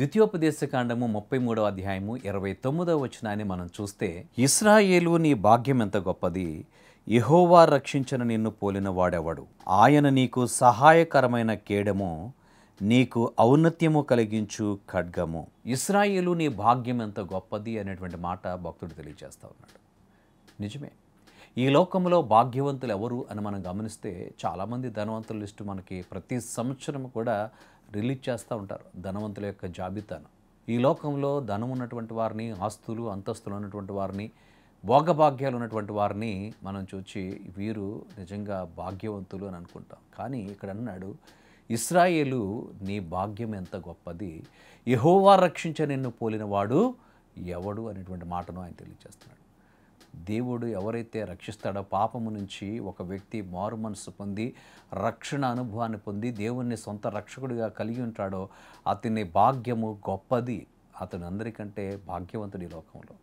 ద్వితీయోపదేశకాండము ముప్పై మూడవ అధ్యాయము ఇరవై తొమ్మిదవ వచనాన్ని మనం చూస్తే ఇస్రాయేలు నీ భాగ్యం ఎంత గొప్పది ఎహోవా రక్షించిన నిన్ను పోలిన వాడెవడు ఆయన నీకు సహాయకరమైన కేడము నీకు ఔన్నత్యము కలిగించు ఖడ్గము ఇస్రాయేలు నీ భాగ్యం ఎంత గొప్పది అనేటువంటి మాట భక్తుడు తెలియజేస్తూ ఉన్నాడు నిజమే ఈ లోకంలో భాగ్యవంతులు ఎవరు అని మనం గమనిస్తే చాలామంది ధనవంతుల లిస్టు మనకి ప్రతి సంవత్సరం కూడా రిలీజ్ చేస్తూ ఉంటారు ధనవంతుల యొక్క జాబితాను ఈ లోకంలో ధనం ఉన్నటువంటి వారిని ఆస్తులు అంతస్తులు ఉన్నటువంటి వారిని భోగభాగ్యాలు ఉన్నటువంటి వారిని మనం చూచి వీరు నిజంగా భాగ్యవంతులు అని అనుకుంటాం కానీ ఇక్కడ అన్నాడు ఇస్రాయేలు నీ భాగ్యం ఎంత గొప్పది యహోవా రక్షించ నిన్ను పోలినవాడు ఎవడు అనేటువంటి మాటను ఆయన తెలియజేస్తున్నాడు దేవుడు ఎవరైతే రక్షిస్తాడో పాపము నుంచి ఒక వ్యక్తి మారు మనసు పొంది రక్షణ అనుభవాన్ని పొంది దేవుణ్ణి సొంత రక్షకుడిగా కలిగి ఉంటాడో అతని భాగ్యము గొప్పది అతను అందరికంటే భాగ్యవంతుడు ఈ లోకంలో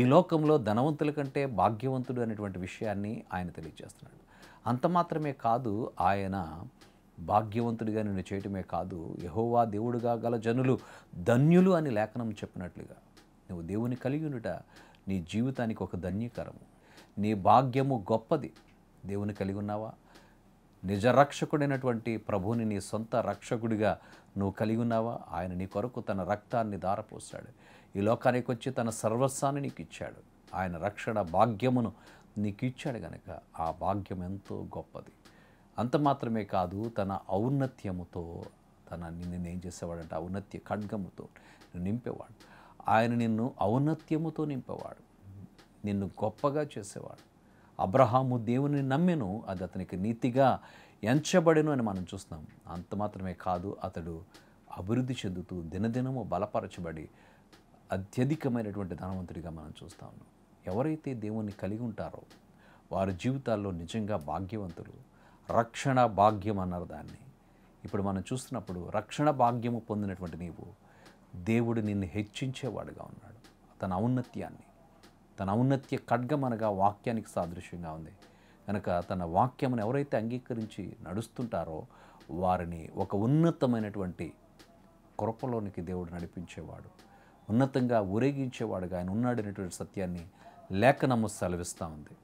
ఈ లోకంలో ధనవంతుల కంటే భాగ్యవంతుడు అనేటువంటి విషయాన్ని ఆయన తెలియజేస్తున్నాడు అంత మాత్రమే కాదు ఆయన భాగ్యవంతుడిగా నిన్ను చేయటమే కాదు యహోవా దేవుడుగా గల జనులు ధన్యులు అని లేఖనం చెప్పినట్లుగా నువ్వు దేవుని కలిగి ఉండుట నీ జీవితానికి ఒక ధన్యకరము నీ భాగ్యము గొప్పది దేవుని కలిగి ఉన్నావా నిజ రక్షకుడైనటువంటి ప్రభుని నీ సొంత రక్షకుడిగా నువ్వు కలిగి ఉన్నావా ఆయన నీ కొరకు తన రక్తాన్ని దారపోశాడు ఈ లోకానికి వచ్చి తన సర్వస్వాన్ని నీకు ఇచ్చాడు ఆయన రక్షణ భాగ్యమును నీకు ఇచ్చాడు గనక ఆ భాగ్యం ఎంతో గొప్పది అంత మాత్రమే కాదు తన ఔన్నత్యముతో తన నిన్నేం చేసేవాడంటే ఔన్నత్య ఖడ్గముతో నింపేవాడు ఆయన నిన్ను ఔన్నత్యముతో నింపేవాడు నిన్ను గొప్పగా చేసేవాడు అబ్రహాము దేవుని నమ్మెను అది అతనికి నీతిగా ఎంచబడెను అని మనం చూస్తున్నాం అంత మాత్రమే కాదు అతడు అభివృద్ధి చెందుతూ దినదినము బలపరచబడి అత్యధికమైనటువంటి ధనవంతుడిగా మనం చూస్తాం ఎవరైతే దేవుణ్ణి కలిగి ఉంటారో వారి జీవితాల్లో నిజంగా భాగ్యవంతులు రక్షణ భాగ్యం అన్నారు దాన్ని ఇప్పుడు మనం చూస్తున్నప్పుడు రక్షణ భాగ్యము పొందినటువంటి నీవు దేవుడు నిన్ను హెచ్చించేవాడుగా ఉన్నాడు తన ఔన్నత్యాన్ని తన ఔన్నత్య ఖడ్గమనగా వాక్యానికి సాదృశ్యంగా ఉంది కనుక తన వాక్యమును ఎవరైతే అంగీకరించి నడుస్తుంటారో వారిని ఒక ఉన్నతమైనటువంటి కృపలోనికి దేవుడు నడిపించేవాడు ఉన్నతంగా ఊరేగించేవాడుగా ఆయన ఉన్నాడనేటువంటి సత్యాన్ని లేఖనము సెలవిస్తూ ఉంది